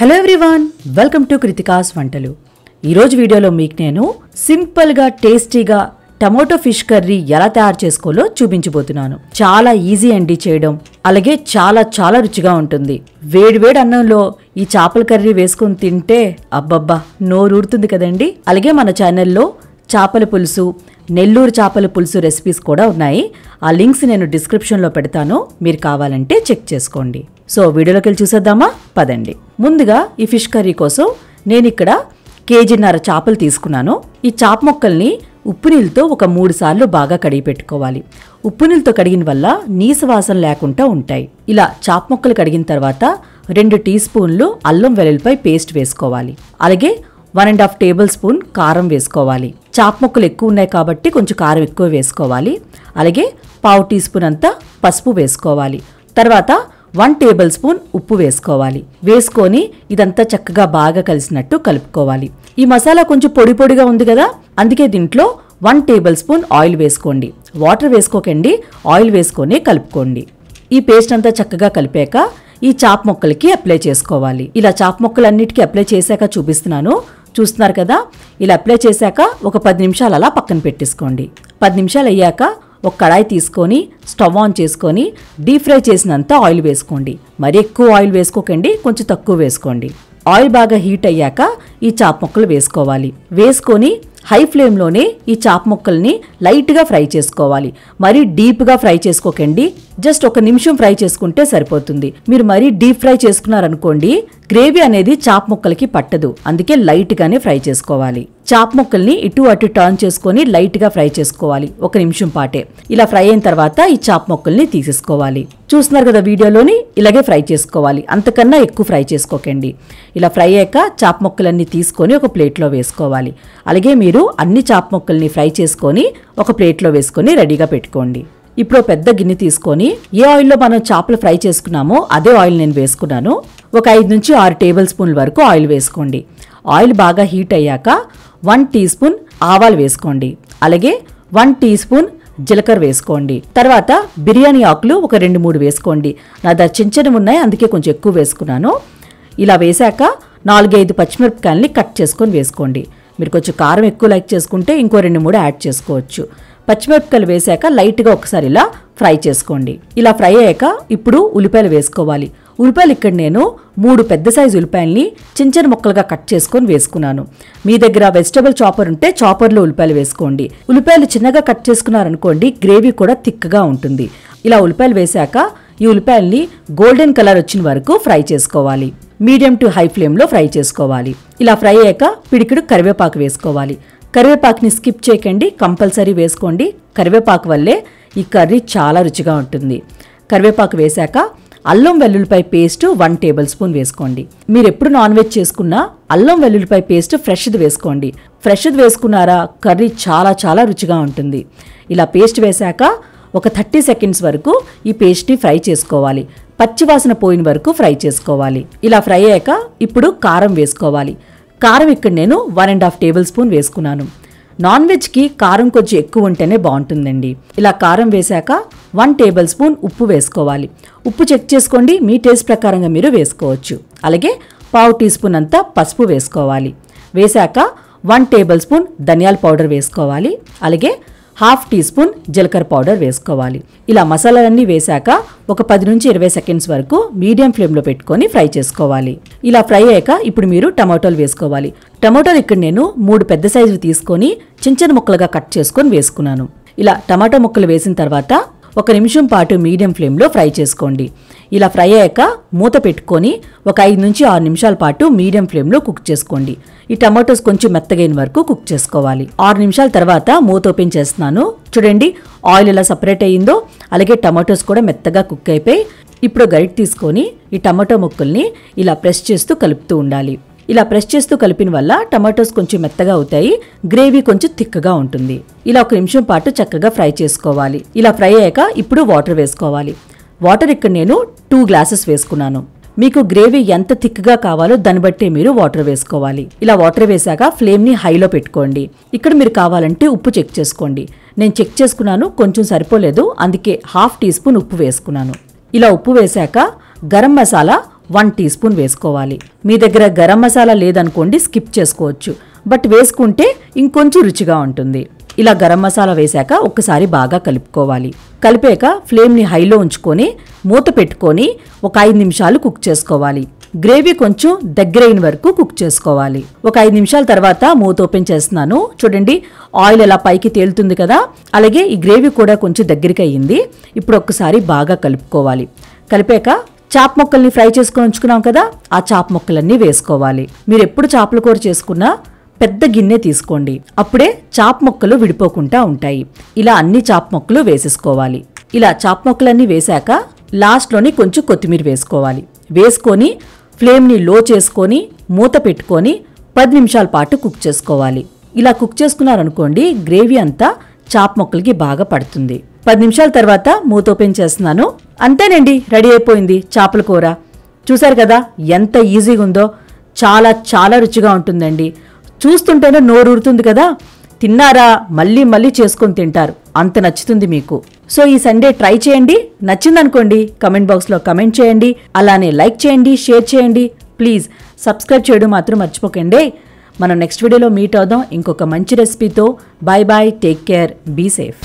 hello everyone welcome to Kritika's వంటలు ఈరోజు వీడియోలో మీకు నేను సింపుల్గా టేస్టీగా టమోటో ఫిష్ కర్రీ ఎలా తయారు చేసుకోవాలో చూపించబోతున్నాను చాలా ఈజీ అండి చేయడం అలాగే చాలా చాలా రుచిగా ఉంటుంది వేడివేడి అన్నంలో ఈ చేపల కర్రీ వేసుకుని తింటే అబ్బబ్బా నోరు ఊరుతుంది కదండి అలాగే మన ఛానల్లో చేపల పులుసు నెల్లూరు చేపల పులుసు రెసిపీస్ కూడా ఉన్నాయి ఆ లింక్స్ నేను డిస్క్రిప్షన్లో పెడతాను మీరు కావాలంటే చెక్ చేసుకోండి సో వీడియోలోకి వెళ్ళి చూసేద్దామా పదండి ముందుగా ఈ ఫిష్ కర్రీ కోసం నేను ఇక్కడ కేజీన్నర చేపలు తీసుకున్నాను ఈ చాప మొక్కల్ని ఉప్పు నీళ్ళతో ఒక మూడు సార్లు బాగా కడిగి పెట్టుకోవాలి ఉప్పు నీళ్ళతో కడిగిన వల్ల నీసవాసన వాసన లేకుండా ఉంటాయి ఇలా చాప మొక్కలు కడిగిన తర్వాత రెండు టీ స్పూన్లు అల్లం వెల్లుల్లిపై పేస్ట్ వేసుకోవాలి అలాగే one and half tablespoon కారం వేసుకోవాలి చాప్ ముక్కలు ఎక్కువ ఉన్నాయి కాబట్టి కొంచెం కారం ఎక్కువ వేసుకోవాలి అలాగే పావు టీ స్పూన్ అంతా పసుపు వేసుకోవాలి తర్వాత వన్ టేబుల్ స్పూన్ ఉప్పు వేసుకోవాలి వేసుకొని ఇదంతా చక్కగా బాగా కలిసినట్టు కలుపుకోవాలి ఈ మసాలా కొంచెం పొడి పొడిగా ఉంది కదా అందుకే దీంట్లో వన్ టేబుల్ స్పూన్ ఆయిల్ వేసుకోండి వాటర్ వేసుకోకండి ఆయిల్ వేసుకొని కలుపుకోండి ఈ పేస్ట్ అంతా చక్కగా కలిపాక ఈ చాప్ మొక్కలకి అప్లై చేసుకోవాలి ఇలా చాప్ మొక్కలన్నిటికీ అప్లై చేశాక చూపిస్తున్నాను చూస్తున్నారు కదా ఇలా అప్లై చేశాక ఒక పది నిమిషాలు అలా పక్కన పెట్టేసుకోండి పది నిమిషాలు అయ్యాక ఒక కడాయి తీసుకొని స్టవ్ ఆన్ చేసుకొని డీప్ ఫ్రై చేసినంత ఆయిల్ వేసుకోండి మరి ఎక్కువ ఆయిల్ వేసుకోకండి కొంచెం తక్కువ వేసుకోండి ఆయిల్ బాగా హీట్ అయ్యాక ఈ చాప ముక్కలు వేసుకోవాలి వేసుకొని హై ఫ్లేమ్లోనే ఈ చాప్ ముక్కల్ని లైట్గా ఫ్రై చేసుకోవాలి మరీ డీప్గా ఫ్రై చేసుకోకండి జస్ట్ ఒక నిమిషం ఫ్రై చేసుకుంటే సరిపోతుంది మీరు మరీ డీప్ ఫ్రై చేసుకున్నారనుకోండి గ్రేవీ అనేది చాప్ ముక్కలకి పట్టదు అందుకే లైట్గానే ఫ్రై చేసుకోవాలి చాప్ ముక్కల్ని ఇటు అటు టర్న్ చేసుకొని లైట్గా ఫ్రై చేసుకోవాలి ఒక నిమిషం పాటే ఇలా ఫ్రై అయిన తర్వాత ఈ చాప్ ముక్కల్ని తీసేసుకోవాలి చూస్తున్నారు కదా వీడియోలోని ఇలాగే ఫ్రై చేసుకోవాలి అంతకన్నా ఎక్కువ ఫ్రై చేసుకోకండి ఇలా ఫ్రై అయ్యాక చాప్ ముక్కలన్నీ తీసుకొని ఒక ప్లేట్లో వేసుకోవాలి అలాగే మీరు మీరు అన్ని చాప ముక్కల్ని ఫ్రై చేసుకొని ఒక ప్లేట్లో వేసుకొని రెడీగా పెట్టుకోండి ఇప్పుడు పెద్ద గిన్నె తీసుకొని ఏ ఆయిల్లో మనం చేపలు ఫ్రై చేసుకున్నామో అదే ఆయిల్ నేను వేసుకున్నాను ఒక ఐదు నుంచి ఆరు టేబుల్ స్పూన్ల వరకు ఆయిల్ వేసుకోండి ఆయిల్ బాగా హీట్ అయ్యాక వన్ టీ స్పూన్ ఆవాలు వేసుకోండి అలాగే వన్ టీ స్పూన్ జీలకర్ర వేసుకోండి తర్వాత బిర్యానీ ఆకులు ఒక రెండు మూడు వేసుకోండి నా దగ్గర చిన్న ఉన్నాయి అందుకే కొంచెం ఎక్కువ వేసుకున్నాను ఇలా వేశాక నాలుగైదు పచ్చిమిరపకాయల్ని కట్ చేసుకొని వేసుకోండి మీరు కొంచెం కారం ఎక్కువ లైక్ చేసుకుంటే ఇంకో రెండు మూడు యాడ్ చేసుకోవచ్చు పచ్చిమిరపకాయలు వేసాక లైట్గా ఒకసారి ఇలా ఫ్రై చేసుకోండి ఇలా ఫ్రై అయ్యాక ఇప్పుడు ఉల్లిపాయలు వేసుకోవాలి ఉల్లిపాయలు ఇక్కడ నేను మూడు పెద్ద సైజు ఉల్లిపాయల్ని చిన్న చిన్న ముక్కలుగా కట్ చేసుకొని వేసుకున్నాను మీ దగ్గర వెజిటబుల్ చాపర్ ఉంటే చాపర్లో ఉల్లిపాయలు వేసుకోండి ఉల్లిపాయలు చిన్నగా కట్ చేసుకున్నారనుకోండి గ్రేవీ కూడా థిక్గా ఉంటుంది ఇలా ఉల్లిపాయలు వేశాక ఈ ఉల్లిపాయల్ని గోల్డెన్ కలర్ వచ్చిన వరకు ఫ్రై చేసుకోవాలి మీడియం టు హై ఫ్లేమ్లో ఫ్రై చేసుకోవాలి ఇలా ఫ్రై అయ్యాక పిడికిడు కరివేపాకు వేసుకోవాలి కరివేపాకుని స్కిప్ చేయకండి కంపల్సరీ వేసుకోండి కరివేపాకు వల్లే ఈ కర్రీ చాలా రుచిగా ఉంటుంది కరివేపాకు వేశాక అల్లం వెల్లుల్లిపాయ పేస్ట్ వన్ టేబుల్ స్పూన్ వేసుకోండి మీరు ఎప్పుడు నాన్ వెజ్ చేసుకున్నా అల్లం వెల్లుల్లిపాయ పేస్ట్ ఫ్రెష్ది వేసుకోండి ఫ్రెష్ది వేసుకున్నారా కర్రీ చాలా చాలా రుచిగా ఉంటుంది ఇలా పేస్ట్ వేశాక ఒక థర్టీ సెకండ్స్ వరకు ఈ పేస్ట్ని ఫ్రై చేసుకోవాలి పచ్చివాసన పోయిన వరకు ఫ్రై చేసుకోవాలి ఇలా ఫ్రై అయ్యాక ఇప్పుడు కారం వేసుకోవాలి కారం ఇక్కడ నేను one and half tablespoon వేసుకున్నాను నాన్ వెజ్కి కారం కొంచెం ఎక్కువ ఉంటేనే బాగుంటుందండి ఇలా కారం వేశాక వన్ టేబుల్ స్పూన్ ఉప్పు వేసుకోవాలి ఉప్పు చెక్ చేసుకోండి మీ టేస్ట్ ప్రకారంగా మీరు వేసుకోవచ్చు అలాగే పావు టీ స్పూన్ అంతా పసుపు వేసుకోవాలి వేశాక వన్ టేబుల్ స్పూన్ ధనియాల పౌడర్ వేసుకోవాలి అలాగే హాఫ్ టీ స్పూన్ జీలకర్ర పౌడర్ వేసుకోవాలి ఇలా మసాలాలన్నీ వేశాక ఒక పది నుంచి ఇరవై సెకండ్స్ వరకు మీడియం ఫ్లేమ్లో పెట్టుకొని ఫ్రై చేసుకోవాలి ఇలా ఫ్రై అయ్యాక ఇప్పుడు మీరు టమాటోలు వేసుకోవాలి టమాటోలు ఇక్కడ నేను మూడు పెద్ద సైజు తీసుకొని చిన్న చిన్న ముక్కలుగా కట్ చేసుకొని వేసుకున్నాను ఇలా టమాటో ముక్కలు వేసిన తర్వాత ఒక నిమిషం పాటు మీడియం ఫ్లేమ్లో ఫ్రై చేసుకోండి ఇలా ఫ్రై అయ్యాక మూత పెట్టుకొని ఒక ఐదు నుంచి ఆరు నిమిషాల పాటు మీడియం ఫ్లేమ్లో కుక్ చేసుకోండి ఈ టమాటోస్ కొంచెం మెత్తగైన వరకు కుక్ చేసుకోవాలి ఆరు నిమిషాల తర్వాత మూత ఓపెన్ చేస్తున్నాను చూడండి ఆయిల్ ఎలా సపరేట్ అయ్యిందో అలాగే టమాటోస్ కూడా మెత్తగా కుక్ అయిపోయి ఇప్పుడు గైడ్ తీసుకొని ఈ టమాటో ముక్కల్ని ఇలా ప్రెస్ చేస్తూ కలుపుతూ ఉండాలి ఇలా ప్రెస్ చేస్తూ కలిపిన వల్ల టమాటోస్ కొంచెం మెత్తగా అవుతాయి గ్రేవీ కొంచెం థిక్గా ఉంటుంది ఇలా ఒక నిమిషం పాటు చక్కగా ఫ్రై చేసుకోవాలి ఇలా ఫ్రై అయ్యాక ఇప్పుడు వాటర్ వేసుకోవాలి వాటర్ ఇక్కడ నేను టూ గ్లాసెస్ వేసుకున్నాను మీకు గ్రేవీ ఎంత థిక్గా కావాలో దాన్ని బట్టి మీరు వాటర్ వేసుకోవాలి ఇలా వాటర్ వేసాక ఫ్లేమ్ని హైలో పెట్టుకోండి ఇక్కడ మీరు కావాలంటే ఉప్పు చెక్ చేసుకోండి నేను చెక్ చేసుకున్నాను కొంచెం సరిపోలేదు అందుకే హాఫ్ టీ స్పూన్ ఉప్పు వేసుకున్నాను ఇలా ఉప్పు వేశాక garam masala one teaspoon వేసుకోవాలి మీ దగ్గర గరం మసాలా లేదనుకోండి స్కిప్ చేసుకోవచ్చు బట్ వేసుకుంటే ఇంకొంచెం రుచిగా ఉంటుంది ఇలా గరం మసాలా వేశాక ఒక్కసారి బాగా కలుపుకోవాలి కలిపాక ఫ్లేమ్ని హైలో ఉంచుకొని మూత పెట్టుకొని ఒక ఐదు నిమిషాలు కుక్ చేసుకోవాలి గ్రేవీ కొంచెం దగ్గరైన వరకు కుక్ చేసుకోవాలి ఒక ఐదు నిమిషాల తర్వాత మూత ఓపెన్ చేస్తున్నాను చూడండి ఆయిల్ ఎలా పైకి తేలుతుంది కదా అలాగే ఈ గ్రేవీ కూడా కొంచెం దగ్గరికి అయ్యింది ఇప్పుడు ఒక్కసారి బాగా కలుపుకోవాలి కలిపాక చాప్ ముక్కల్ని ఫ్రై చేసుకొని ఉంచుకున్నాం కదా ఆ చాప్ ముక్కలన్నీ వేసుకోవాలి మీరు ఎప్పుడు చాపల కూర చేసుకున్నా పెద్ద గిన్నె తీసుకోండి అప్పుడే చాప్ మొక్కలు విడిపోకుండా ఉంటాయి ఇలా అన్ని చాప్ మొక్కలు వేసేసుకోవాలి ఇలా చాప్ మొక్కలన్నీ వేశాక లాస్ట్లోని కొంచెం కొత్తిమీర వేసుకోవాలి వేసుకొని ఫ్లేమ్ని లో చేసుకొని మూత పెట్టుకొని పది నిమిషాల పాటు కుక్ చేసుకోవాలి ఇలా కుక్ చేసుకున్నారనుకోండి గ్రేవీ అంతా చాప్ మొక్కలకి బాగా పడుతుంది పది నిమిషాల తర్వాత మూత ఓపెన్ చేస్తున్నాను అంతేనండి రెడీ అయిపోయింది చేపల కూర చూశారు కదా ఎంత ఈజీగా ఉందో చాలా చాలా రుచిగా ఉంటుందండి చూస్తుంటేనే నోరూరుతుంది కదా తిన్నారా మళ్ళీ మళ్ళీ చేసుకొని తింటారు అంత నచ్చుతుంది మీకు సో ఈ సండే ట్రై చేయండి నచ్చిందనుకోండి కమెంట్ బాక్స్లో కమెంట్ చేయండి అలానే లైక్ చేయండి షేర్ చేయండి ప్లీజ్ సబ్స్క్రైబ్ చేయడం మాత్రం మర్చిపోకండి మనం నెక్స్ట్ వీడియోలో మీట్ అవుదాం ఇంకొక మంచి రెసిపీతో bye bye take care be safe